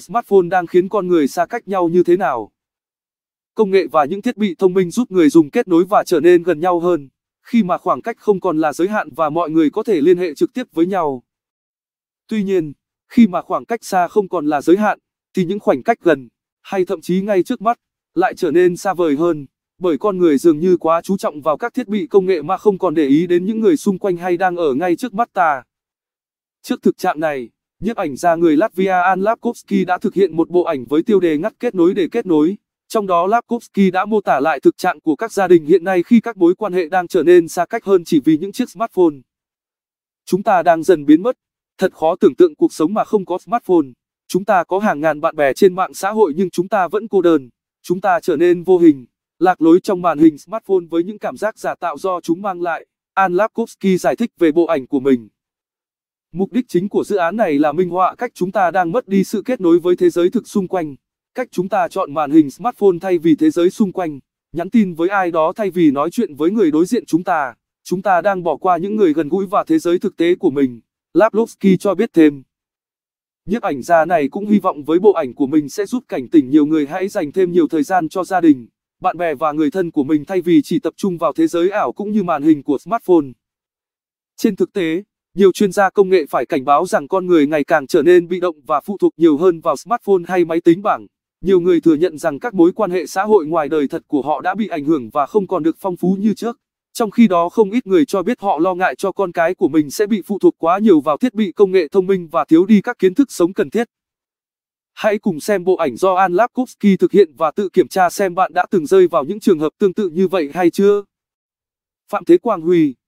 smartphone đang khiến con người xa cách nhau như thế nào. Công nghệ và những thiết bị thông minh giúp người dùng kết nối và trở nên gần nhau hơn, khi mà khoảng cách không còn là giới hạn và mọi người có thể liên hệ trực tiếp với nhau. Tuy nhiên, khi mà khoảng cách xa không còn là giới hạn, thì những khoảnh cách gần, hay thậm chí ngay trước mắt, lại trở nên xa vời hơn, bởi con người dường như quá chú trọng vào các thiết bị công nghệ mà không còn để ý đến những người xung quanh hay đang ở ngay trước mắt ta. Trước thực trạng này, Nhiếp ảnh gia người Latvia An Lapkovsky đã thực hiện một bộ ảnh với tiêu đề ngắt kết nối để kết nối. Trong đó Lapkovsky đã mô tả lại thực trạng của các gia đình hiện nay khi các mối quan hệ đang trở nên xa cách hơn chỉ vì những chiếc smartphone. Chúng ta đang dần biến mất, thật khó tưởng tượng cuộc sống mà không có smartphone. Chúng ta có hàng ngàn bạn bè trên mạng xã hội nhưng chúng ta vẫn cô đơn. Chúng ta trở nên vô hình, lạc lối trong màn hình smartphone với những cảm giác giả tạo do chúng mang lại. An Lapkovsky giải thích về bộ ảnh của mình. Mục đích chính của dự án này là minh họa cách chúng ta đang mất đi sự kết nối với thế giới thực xung quanh, cách chúng ta chọn màn hình smartphone thay vì thế giới xung quanh, nhắn tin với ai đó thay vì nói chuyện với người đối diện chúng ta. Chúng ta đang bỏ qua những người gần gũi và thế giới thực tế của mình, Laplovsky cho biết thêm. Nhiếp ảnh gia này cũng hy vọng với bộ ảnh của mình sẽ giúp cảnh tỉnh nhiều người hãy dành thêm nhiều thời gian cho gia đình, bạn bè và người thân của mình thay vì chỉ tập trung vào thế giới ảo cũng như màn hình của smartphone. Trên thực tế, nhiều chuyên gia công nghệ phải cảnh báo rằng con người ngày càng trở nên bị động và phụ thuộc nhiều hơn vào smartphone hay máy tính bảng. Nhiều người thừa nhận rằng các mối quan hệ xã hội ngoài đời thật của họ đã bị ảnh hưởng và không còn được phong phú như trước. Trong khi đó không ít người cho biết họ lo ngại cho con cái của mình sẽ bị phụ thuộc quá nhiều vào thiết bị công nghệ thông minh và thiếu đi các kiến thức sống cần thiết. Hãy cùng xem bộ ảnh do An Lapkovsky thực hiện và tự kiểm tra xem bạn đã từng rơi vào những trường hợp tương tự như vậy hay chưa. Phạm Thế Quang Huy